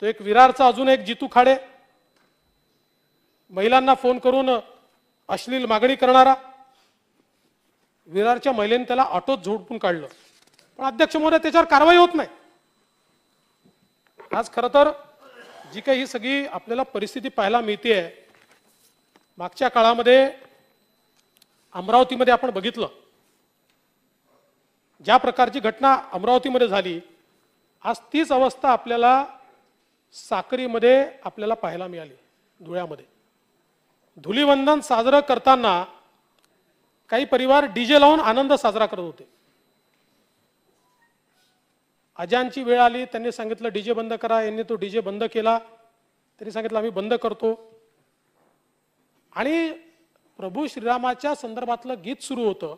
तो एक विरारचा अजून एक जितू खाडे महिलांना फोन करून अश्लील मागणी करणारा विरारच्या महिलेने त्याला ऑटोत झोडपून काढलं पण अध्यक्ष महोदय त्याच्यावर कारवाई होत नाही आज खरं तर जी काही ही सगळी आपल्याला परिस्थिती पाहायला मिळते आहे मागच्या काळामध्ये अमरावतीमध्ये आपण बघितलं ज्या प्रकारची घटना अमरावतीमध्ये झाली आज तीच अवस्था आपल्याला साखरीमध्ये आपल्याला पाहायला मिळाली धुळ्यामध्ये धुलीवंदन साजरं करताना काही परिवार डीजे लावून आनंद साजरा करत होते अजांची वेळ आली त्यांनी सांगितलं डीजे बंद करा यांनी तो डीजे बंद केला त्यांनी सांगितलं आम्ही बंद करतो आणि प्रभू श्रीरामाच्या संदर्भातलं गीत सुरू होतं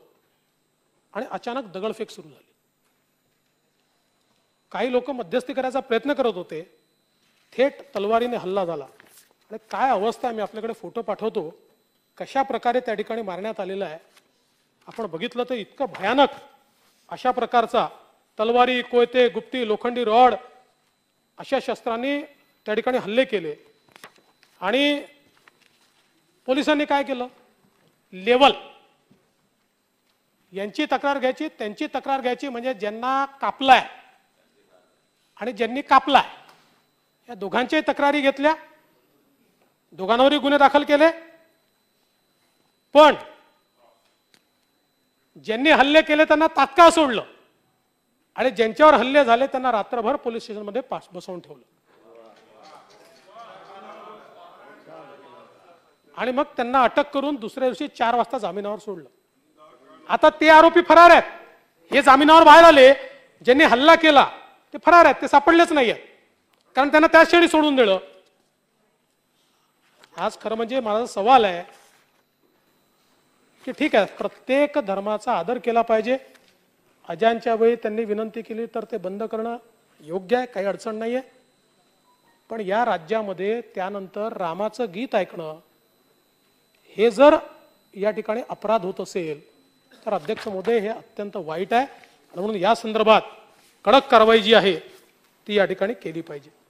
आणि अचानक दगडफेक सुरू झाली काही लोक मध्यस्थी करायचा प्रयत्न करत होते थेट तलवारीने हल्ला झाला आणि काय अवस्था मी आपल्याकडे फोटो पाठवतो कशा प्रकारे त्या ठिकाणी मारण्यात आलेला आहे आपण बघितलं तर इतकं भयानक अशा प्रकारचा तलवारी कोयते गुप्ती लोखंडी रॉड अशा शस्त्रांनी त्या ठिकाणी हल्ले केले आणि पोलिसांनी काय केलं लेवल यांची तक्रार घ्यायची त्यांची तक्रार घ्यायची म्हणजे ज्यांना कापलाय आणि ज्यांनी कापलाय या दोघांच्याही तक्रारी घेतल्या दोघांवरही गुन्हे दाखल केले पण ज्यांनी हल्ले केले त्यांना तात्काळ सोडलं आणि ज्यांच्यावर हल्ले झाले त्यांना रात्रभर पोलीस स्टेशनमध्ये पास बसवून ठेवलं आणि मग त्यांना अटक करून दुसऱ्या दिवशी चार वाजता जामिनावर सोडलं आता ते आरोपी फरार आहेत हे जामिनावर बाहेर आले ज्यांनी हल्ला केला ते फरार आहेत ते सापडलेच नाही कारण त्यांना त्याच क्षणी सोडून दिलं आज खरं म्हणजे माझा सवाल आहे की ठीक आहे प्रत्येक धर्माचा आदर केला पाहिजे अजांच्या वेळी त्यांनी विनंती केली तर ते बंद करणं योग्य आहे काही अडचण नाही आहे पण या राज्यामध्ये त्यानंतर रामाचं गीत ऐकणं हे जर या ठिकाणी अपराध होत असेल तर अध्यक्ष महोदय हे अत्यंत वाईट आहे म्हणून या संदर्भात कडक कारवाई जी आहे ती या ठिकाणी केली पाहिजे